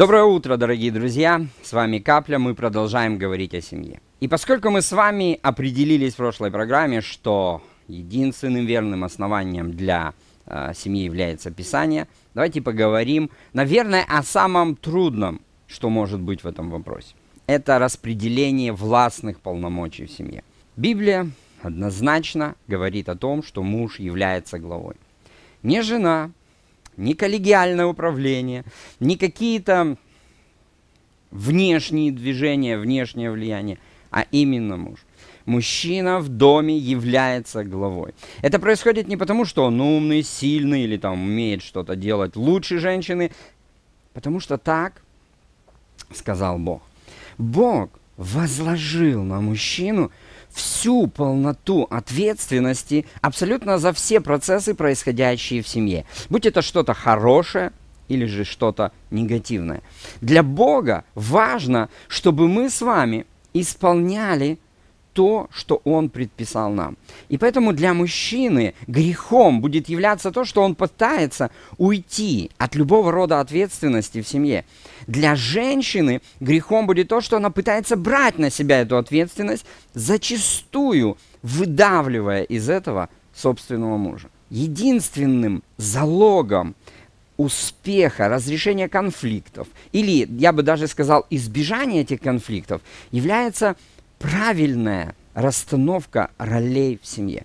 Доброе утро, дорогие друзья! С вами Капля, мы продолжаем говорить о семье. И поскольку мы с вами определились в прошлой программе, что единственным верным основанием для э, семьи является Писание, давайте поговорим, наверное, о самом трудном, что может быть в этом вопросе. Это распределение властных полномочий в семье. Библия однозначно говорит о том, что муж является главой. Не жена, ни коллегиальное управление, ни какие-то внешние движения, внешнее влияние, а именно муж. Мужчина в доме является главой. Это происходит не потому, что он умный, сильный или там умеет что-то делать лучше женщины, потому что так сказал Бог. Бог возложил на мужчину всю полноту ответственности абсолютно за все процессы, происходящие в семье. Будь это что-то хорошее или же что-то негативное. Для Бога важно, чтобы мы с вами исполняли то, что Он предписал нам. И поэтому для мужчины грехом будет являться то, что он пытается уйти от любого рода ответственности в семье. Для женщины грехом будет то, что она пытается брать на себя эту ответственность, зачастую выдавливая из этого собственного мужа. Единственным залогом успеха, разрешения конфликтов, или, я бы даже сказал, избежания этих конфликтов, является правильная расстановка ролей в семье.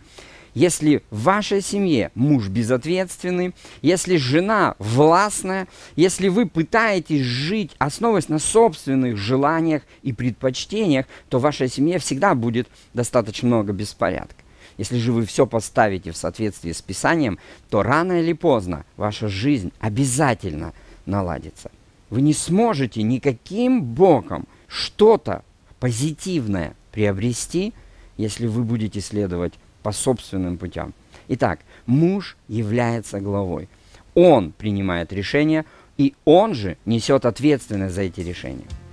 Если в вашей семье муж безответственный, если жена властная, если вы пытаетесь жить, основываясь на собственных желаниях и предпочтениях, то в вашей семье всегда будет достаточно много беспорядка. Если же вы все поставите в соответствии с Писанием, то рано или поздно ваша жизнь обязательно наладится. Вы не сможете никаким боком что-то позитивное приобрести, если вы будете следовать по собственным путям. Итак, муж является главой. Он принимает решения, и он же несет ответственность за эти решения.